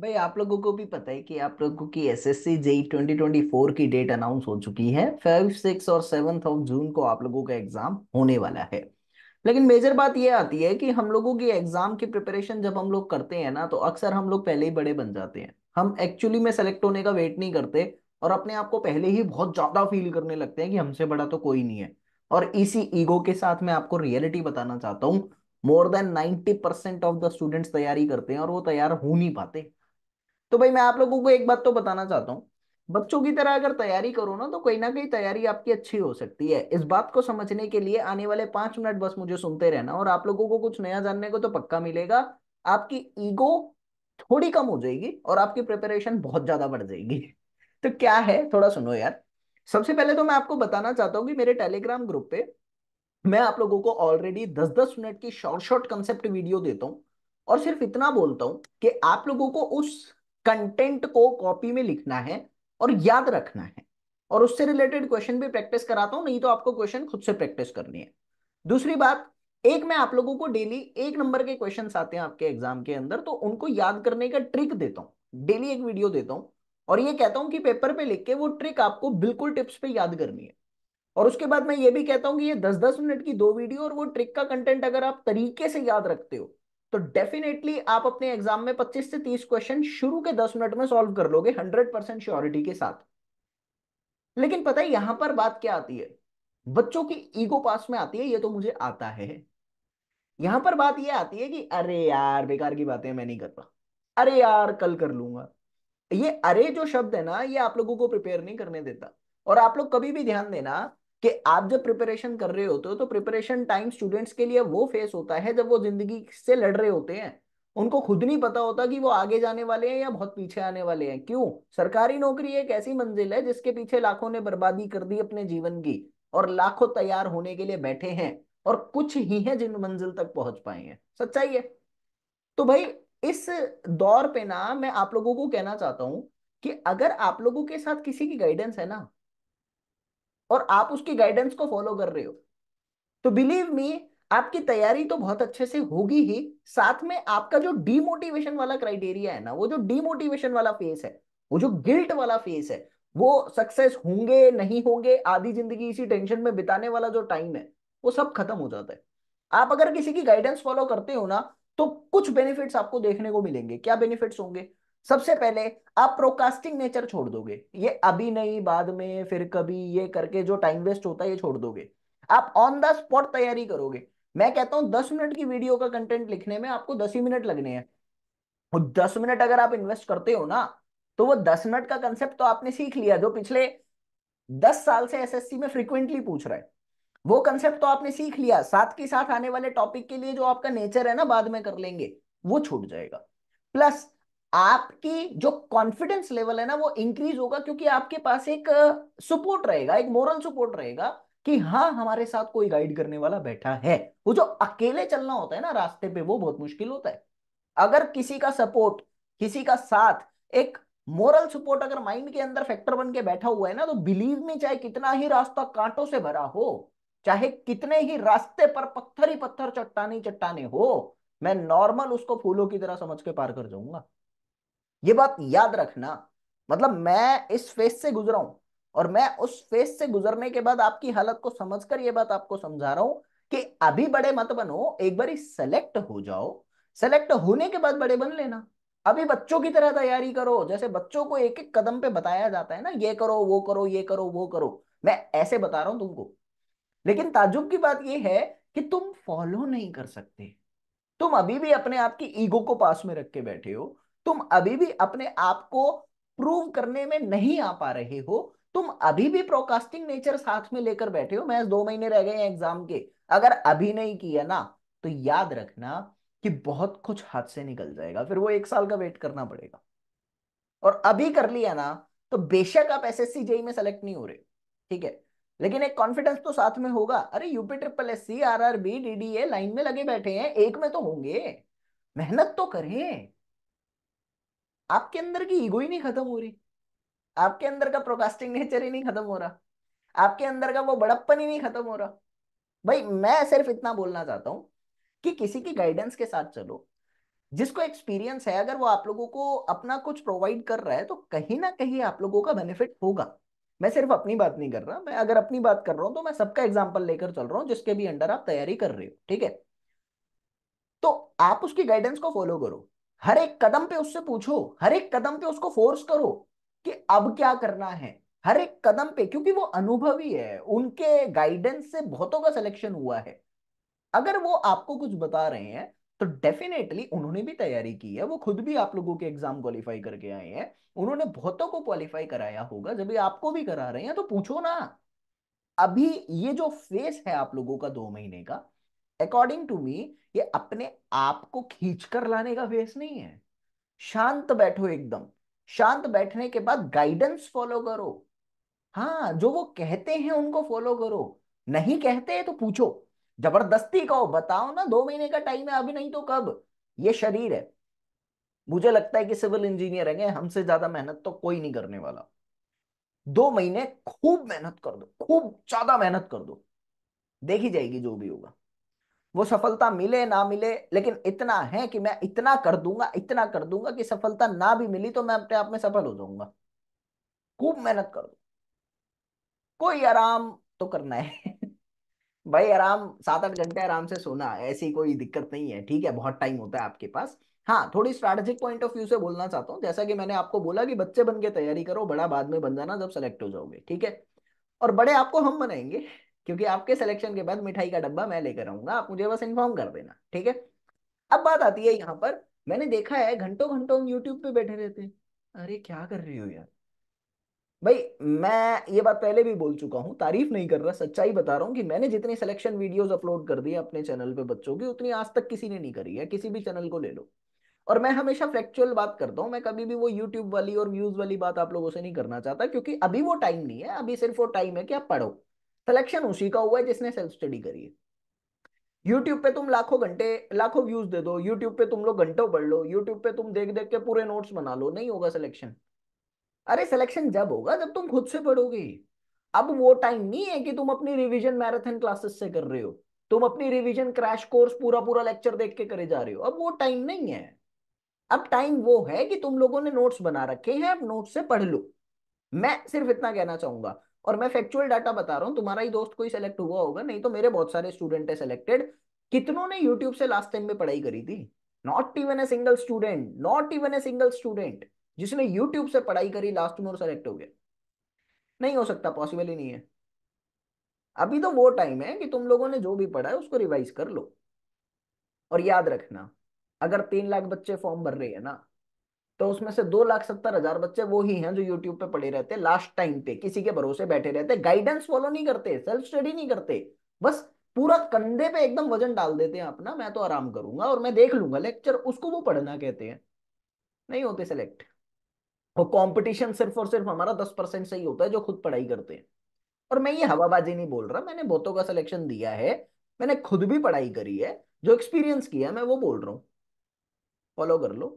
भाई आप लोगों को भी पता है कि आप लोगों की एसएससी जेई 2024 की डेट अनाउंस हो चुकी है फाइव सिक्स और सेवन ऑफ जून को आप लोगों का एग्जाम होने वाला है लेकिन मेजर बात यह आती है कि हम लोगों की एग्जाम की प्रिपरेशन जब हम लोग करते हैं ना तो अक्सर हम लोग पहले ही बड़े बन जाते हैं हम एक्चुअली में सेलेक्ट होने का वेट नहीं करते और अपने आप को पहले ही बहुत ज्यादा फील करने लगते हैं कि हमसे बड़ा तो कोई नहीं है और इसी ईगो के साथ मैं आपको रियलिटी बताना चाहता हूँ more than ninety percent of the students तैयारी करते हैं और वो तैयार हो नहीं पाते तो भाई मैं आप लोगों को एक बात तो बताना चाहता हूँ बच्चों की तरह अगर तैयारी करो ना तो कहीं ना कहीं तैयारी आपकी अच्छी हो सकती है इस बात को समझने के लिए आने वाले पांच मिनट बस मुझे सुनते रहना और आप लोगों को कुछ नया जानने को तो पक्का मिलेगा आपकी ईगो थोड़ी कम हो जाएगी और आपकी प्रिपरेशन बहुत ज्यादा बढ़ जाएगी तो क्या है थोड़ा सुनो यार सबसे पहले तो मैं आपको बताना चाहता हूँ कि मेरे टेलीग्राम ग्रुप पे मैं आप लोगों को ऑलरेडी दस दस मिनट की शॉर्ट शॉर्ट कंसेप्ट वीडियो देता हूँ और सिर्फ इतना बोलता हूँ कि आप लोगों को उस कंटेंट को कॉपी में लिखना है और याद रखना है और उससे रिलेटेड क्वेश्चन भी प्रैक्टिस कराता हूं नहीं तो आपको क्वेश्चन खुद से प्रैक्टिस करनी है दूसरी बात एक मैं आप लोगों को डेली एक नंबर के क्वेश्चन आते हैं आपके एग्जाम के अंदर तो उनको याद करने का ट्रिक देता हूँ डेली एक वीडियो देता हूँ और ये कहता हूँ कि पेपर पे लिख के वो ट्रिक आपको बिल्कुल टिप्स पे याद करनी है और उसके बाद मैं ये भी कहता हूँ कि ये दस दस मिनट की दो वीडियो और वो ट्रिक का कंटेंट अगर आप तरीके से याद रखते हो तो डेफिनेटली आप अपने एग्जाम में 25 से 30 क्वेश्चन शुरू के 10 मिनट में सॉल्व कर लोगे 100 परसेंट श्योरिटी के साथ लेकिन पता है यहां पर बात क्या आती है बच्चों की ईगो पास में आती है ये तो मुझे आता है यहां पर बात ये आती है कि अरे यार बेकार की बातें मैं नहीं कर अरे यार कल कर लूंगा ये अरे जो शब्द है ना ये आप लोगों को प्रिपेयर नहीं करने देता और आप लोग कभी भी ध्यान देना कि आप जब प्रिपरेशन कर रहे होते हो तो प्रिपरेशन टाइम स्टूडेंट्स के लिए वो फेस होता है जब वो जिंदगी से लड़ रहे होते हैं उनको खुद नहीं पता होता कि वो आगे जाने वाले हैं या बहुत पीछे आने वाले हैं क्यों सरकारी नौकरी एक ऐसी मंजिल है जिसके पीछे लाखों ने बर्बादी कर दी अपने जीवन की और लाखों तैयार होने के लिए बैठे हैं और कुछ ही हैं जिन मंजिल तक पहुंच पाए हैं सच्चाई है तो भाई इस दौर पे ना मैं आप लोगों को कहना चाहता हूं कि अगर आप लोगों के साथ किसी की गाइडेंस है ना और आप उसकी गाइडेंस को फॉलो कर रहे हो तो बिलीव मी आपकी तैयारी तो बहुत अच्छे से होगी ही साथ में आपका जो डीमोटिवेशन वाला क्राइटेरिया है ना वो जो डीमोटिवेशन वाला फेस है वो जो गिल्ट वाला फेस है वो सक्सेस होंगे नहीं होंगे आधी जिंदगी इसी टेंशन में बिताने वाला जो टाइम है वो सब खत्म हो जाता है आप अगर किसी की गाइडेंस फॉलो करते हो ना तो कुछ बेनिफिट्स आपको देखने को मिलेंगे क्या बेनिफिट्स होंगे सबसे पहले आप प्रोकास्टिंग नेचर छोड़ दोगे ये अभी नहीं बाद में फिर कभी ये करके जो टाइम वेस्ट होता है ये छोड़ दोगे आप ऑन द स्पॉट तैयारी करोगे मैं कहता हूं दस मिनट की वीडियो का कंटेंट लिखने में आपको दस ही मिनट लगने हैं और दस मिनट अगर आप इन्वेस्ट करते हो ना तो वो दस मिनट का कंसेप्ट तो आपने सीख लिया जो पिछले दस साल से एसएससी में फ्रीक्वेंटली पूछ रहा है वो कंसेप्ट तो आपने सीख लिया साथ के साथ आने वाले टॉपिक के लिए जो आपका नेचर है ना बाद में कर लेंगे वो छूट जाएगा प्लस आपकी जो कॉन्फिडेंस लेवल है ना वो इंक्रीज होगा क्योंकि आपके पास एक सपोर्ट रहेगा एक मॉरल सपोर्ट रहेगा कि हाँ हमारे साथ कोई गाइड करने वाला बैठा है वो जो अकेले चलना होता है ना रास्ते पे वो बहुत मुश्किल होता है अगर किसी का सपोर्ट किसी का साथ एक मॉरल सपोर्ट अगर माइंड के अंदर फैक्टर बन के बैठा हुआ है ना तो बिलीव में चाहे कितना ही रास्ता कांटों से भरा हो चाहे कितने ही रास्ते पर पत्थर ही पत्थर चट्टानी चट्टाने हो मैं नॉर्मल उसको फूलों की तरह समझ के पार कर जाऊंगा ये बात याद रखना मतलब मैं इस फेस से गुजरा हूं और मैं उस फेस से गुजरने के बाद आपकी हालत को समझकर ये बात आपको समझा रहा हूं कि अभी बड़े मत बनो एक बार सेलेक्ट हो जाओ सेलेक्ट होने के बाद बड़े बन लेना अभी बच्चों की तरह तैयारी करो जैसे बच्चों को एक एक कदम पे बताया जाता है ना ये करो वो करो ये करो वो करो मैं ऐसे बता रहा हूं तुमको लेकिन ताजुब की बात यह है कि तुम फॉलो नहीं कर सकते तुम अभी भी अपने आप की ईगो को पास में रख के बैठे हो तुम अभी भी अपने आप को प्रूव करने में नहीं आ पा रहे हो तुम अभी भी प्रोकास्टिंग नेचर साथ में लेकर बैठे हो मैं दो महीने रह गए एग्जाम के अगर अभी नहीं किया ना तो याद रखना कि बहुत कुछ हाथ से निकल जाएगा फिर वो एक साल का वेट करना पड़ेगा और अभी कर लिया ना तो बेशक आप एसएससी जेई में सेलेक्ट नहीं हो रहे ठीक है लेकिन एक कॉन्फिडेंस तो साथ में होगा अरे UP triple S C R R B D D A line में लगे बैठे हैं एक में तो होंगे मेहनत तो करें आपके अंदर की ईगो ही नहीं खत्म हो रही आपके अंदर का प्रोकास्टिंग नेचर ही नहीं खत्म हो रहा आपके अंदर का वो बड़प्पन ही नहीं खत्म हो रहा भाई मैं सिर्फ इतना बोलना चाहता हूँ कि किसी की गाइडेंस के साथ चलो जिसको एक्सपीरियंस है अगर वो आप लोगों को अपना कुछ प्रोवाइड कर रहा है तो कहीं ना कहीं आप लोगों का बेनिफिट होगा मैं सिर्फ अपनी बात नहीं कर रहा मैं अगर अपनी बात कर रहा हूँ तो मैं सबका एग्जाम्पल लेकर चल रहा हूँ जिसके भी अंडर आप तैयारी कर रहे हो ठीक है तो आप उसकी गाइडेंस को फॉलो करो हर एक कदम पे उससे पूछो हर एक कदम पे उसको फोर्स करो कि अब क्या करना है हर एक कदम पे क्योंकि वो अनुभवी है उनके गाइडेंस से बहुतों का सिलेक्शन हुआ है अगर वो आपको कुछ बता रहे हैं तो डेफिनेटली उन्होंने भी तैयारी की है वो खुद भी आप लोगों के एग्जाम क्वालिफाई करके आए हैं उन्होंने बहुतों को क्वालिफाई कराया होगा जब आपको भी करा रहे हैं तो पूछो ना अभी ये जो फेस है आप लोगों का दो महीने का अकॉर्डिंग टू मी ये अपने आप को खींच कर लाने का फेस नहीं है शांत बैठो एकदम शांत बैठने के बाद गाइडेंस फॉलो करो हाँ जो वो कहते हैं उनको फॉलो करो नहीं कहते तो पूछो जबरदस्ती कहो बताओ ना दो महीने का टाइम है अभी नहीं तो कब ये शरीर है मुझे लगता है कि सिविल इंजीनियर है हमसे ज्यादा मेहनत तो कोई नहीं करने वाला दो महीने खूब मेहनत कर दो खूब ज्यादा मेहनत कर दो देखी जाएगी जो भी होगा वो सफलता मिले ना मिले लेकिन इतना है कि मैं इतना कर दूंगा इतना कर दूंगा कि सफलता ना भी मिली तो मैं अपने आप में सफल हो जाऊंगा खूब मेहनत कर कोई आराम तो करना है भाई आराम सात आठ घंटे आराम से सोना ऐसी कोई दिक्कत नहीं है ठीक है बहुत टाइम होता है आपके पास हाँ थोड़ी स्ट्रैटेजिक पॉइंट ऑफ व्यू से बोलना चाहता हूँ जैसा कि मैंने आपको बोला कि बच्चे बन के तैयारी करो बड़ा बाद में बन जाना जब सेलेक्ट हो जाओगे ठीक है और बड़े आपको हम बनाएंगे क्योंकि आपके सिलेक्शन के बाद मिठाई का डब्बा मैं लेकर आऊंगा आप मुझे बस इन्फॉर्म कर देना ठीक है अब बात आती है यहाँ पर मैंने देखा है घंटों घंटों हम यूट्यूब पे बैठे रहते हैं अरे क्या कर रही हो यार भाई मैं ये बात पहले भी बोल चुका हूँ तारीफ नहीं कर रहा सच्चाई बता रहा हूँ कि मैंने जितनी सिलेक्शन वीडियोस अपलोड कर दी अपने चैनल पे बच्चों की उतनी आज तक किसी ने नहीं करी है किसी भी चैनल को ले लो और मैं हमेशा फैक्चुअल बात करता हूँ मैं कभी भी वो यूट्यूब वाली और व्यूज वाली बात आप लोगों से नहीं करना चाहता क्योंकि अभी वो टाइम नहीं है अभी सिर्फ वो टाइम है कि आप पढ़ो सिलेक्शन उसी का हुआ है जिसने सेल्फ स्टडी करी है यूट्यूब पे तुम लाखों घंटे लाखों व्यूज दे दो यूट्यूब पे तुम लोग घंटों पढ़ लो यूट्यूब पे तुम देख देख के पूरे नोट्स बना लो नहीं होगा सिलेक्शन अरे सिलेक्शन जब होगा जब तुम खुद से पढ़ोगे अब वो टाइम नहीं है कि तुम अपनी रिविजन मैराथन क्लासेस से कर रहे हो तुम अपनी रिविजन क्रैश कोर्स पूरा पूरा लेक्चर देख के करे जा रहे हो अब वो टाइम नहीं है अब टाइम वो है कि तुम लोगों ने नोट्स बना रखे हैं अब नोट्स से पढ़ लो मैं सिर्फ इतना कहना चाहूंगा और मैं फैक्चुअल डाटा बता रहा हूँ तुम्हारा ही दोस्त कोई सेलेक्ट हुआ होगा नहीं तो मेरे बहुत सारे स्टूडेंट है सिलेक्टेड कितनों ने यूट्यूब से लास्ट टाइम में पढ़ाई करी थी not even a single student not even a single student जिसने यूट्यूब से पढ़ाई करी लास्ट में और सेलेक्ट हो गया नहीं हो सकता पॉसिबल ही नहीं है अभी तो वो टाइम है कि तुम लोगों ने जो भी पढ़ा है उसको रिवाइज कर लो और याद रखना अगर तीन लाख बच्चे फॉर्म भर रहे हैं ना तो उसमें से दो लाख सत्तर हजार बच्चे वो ही हैं जो यूट्यूब पे पढ़े रहते हैं लास्ट टाइम पे किसी के भरोसे बैठे रहते गाइडेंस फॉलो नहीं करते सेल्फ स्टडी नहीं करते बस पूरा कंधे पे एकदम वजन डाल देते हैं अपना मैं तो आराम करूंगा और मैं देख लूंगा लेक्चर उसको वो पढ़ना कहते हैं नहीं होते सेलेक्ट और कॉम्पिटिशन सिर्फ और सिर्फ हमारा दस परसेंट सही होता है जो खुद पढ़ाई करते हैं और मैं ये हवाबाजी नहीं बोल रहा मैंने बहुतों का सिलेक्शन दिया है मैंने खुद भी पढ़ाई करी है जो एक्सपीरियंस किया है मैं वो बोल रहा हूँ फॉलो कर लो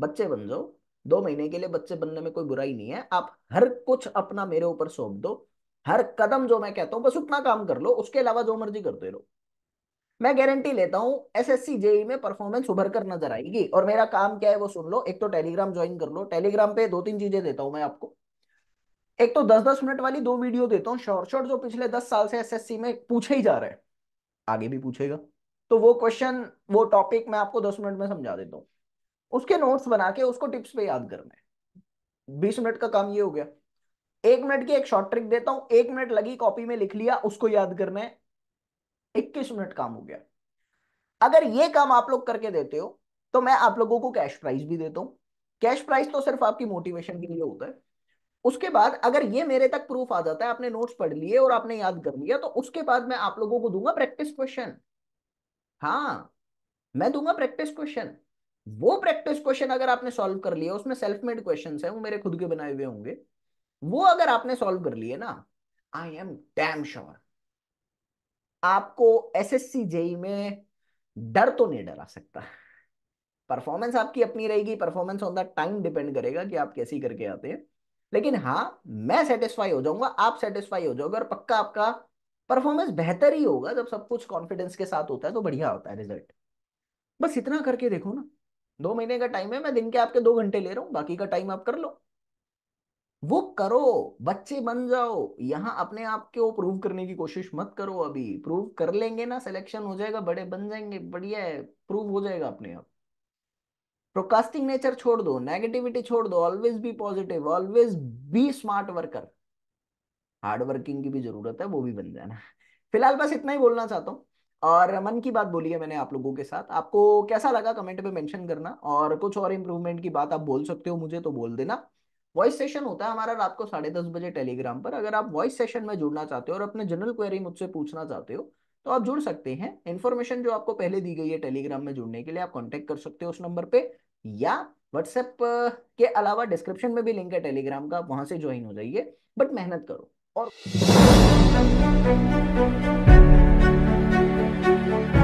बच्चे बन जाओ दो महीने के लिए बच्चे बनने में कोई बुराई नहीं है आप हर कुछ अपना मेरे ऊपर सौंप दो हर कदम जो मैं कहता हूं बस उतना काम कर लो उसके अलावा जो मर्जी करते रहो मैं गारंटी लेता हूं एसएससी जेई में परफॉर्मेंस उभर कर नजर आएगी और मेरा काम क्या है वो सुन लो एक तो टेलीग्राम ज्वाइन कर लो टेलीग्राम पे दो तीन चीजें देता हूं मैं आपको एक तो दस दस मिनट वाली दो वीडियो देता हूँ शॉर्ट शॉर्ट जो पिछले दस साल से एस में पूछे ही जा रहे हैं आगे भी पूछेगा तो वो क्वेश्चन वो टॉपिक मैं आपको दस मिनट में समझा देता हूँ उसके नोट्स बना के उसको टिप्स पे याद करना है बीस मिनट का काम ये हो गया एक मिनट की एक शॉर्ट ट्रिक देता हूं एक मिनट लगी कॉपी में लिख लिया उसको याद करना है इक्कीस मिनट काम हो गया अगर ये काम आप लोग करके देते हो तो मैं आप लोगों को कैश प्राइज भी देता हूँ कैश प्राइज तो सिर्फ आपकी मोटिवेशन के लिए होता है उसके बाद अगर ये मेरे तक प्रूफ आ जाता है आपने नोट्स पढ़ लिए और आपने याद कर लिया तो उसके बाद मैं आप लोगों को दूंगा प्रैक्टिस क्वेश्चन हाँ मैं दूंगा प्रैक्टिस क्वेश्चन वो प्रैक्टिस क्वेश्चन अगर आपने सॉल्व कर लिया उसमें सेल्फ मेड क्वेश्चन है वो मेरे खुद के बनाए हुए होंगे वो अगर आपने सॉल्व कर लिए ना आई एम डैम श्योर आपको एसएससी जेई e में डर तो नहीं डरा सकता परफॉर्मेंस आपकी अपनी रहेगी performance on the time depend करेगा कि आप कैसी करके आते हैं लेकिन हाँ मैं सेटिस्फाई हो जाऊंगा आप सेटिस्फाई हो जाओगे और पक्का आपका परफॉर्मेंस बेहतर ही होगा जब सब कुछ कॉन्फिडेंस के साथ होता है तो बढ़िया होता है रिजल्ट बस इतना करके देखो ना दो महीने का टाइम है मैं दिन के आपके दो घंटे ले रहा हूँ बाकी का टाइम आप कर लो वो करो बच्चे बन जाओ यहाँ अपने आप को प्रूव करने की कोशिश मत करो अभी प्रूव कर लेंगे ना सिलेक्शन हो जाएगा बड़े बन जाएंगे बढ़िया है प्रूव हो जाएगा अपने आप प्रोकास्टिंग नेचर छोड़ दो नेगेटिविटी छोड़ दो always be positive always be smart worker hard working की भी जरूरत है वो भी बन जाना फिलहाल बस इतना ही बोलना चाहता हूँ और मन की बात बोली है मैंने आप लोगों के साथ आपको कैसा लगा कमेंट में मेंशन करना और कुछ और इम्प्रूवमेंट की बात आप बोल सकते हो मुझे तो बोल देना वॉइस सेशन होता है हमारा रात को साढ़े दस बजे टेलीग्राम पर अगर आप वॉइस सेशन में जुड़ना चाहते हो और अपने जनरल क्वेरी मुझसे पूछना चाहते हो तो आप जुड़ सकते हैं इन्फॉर्मेशन जो आपको पहले दी गई है टेलीग्राम में जुड़ने के लिए आप कॉन्टेक्ट कर सकते हो उस नंबर पर या व्हाट्सएप के अलावा डिस्क्रिप्शन में भी लिंक है टेलीग्राम का आप वहां से ज्वाइन हो जाइए बट मेहनत करो और thank you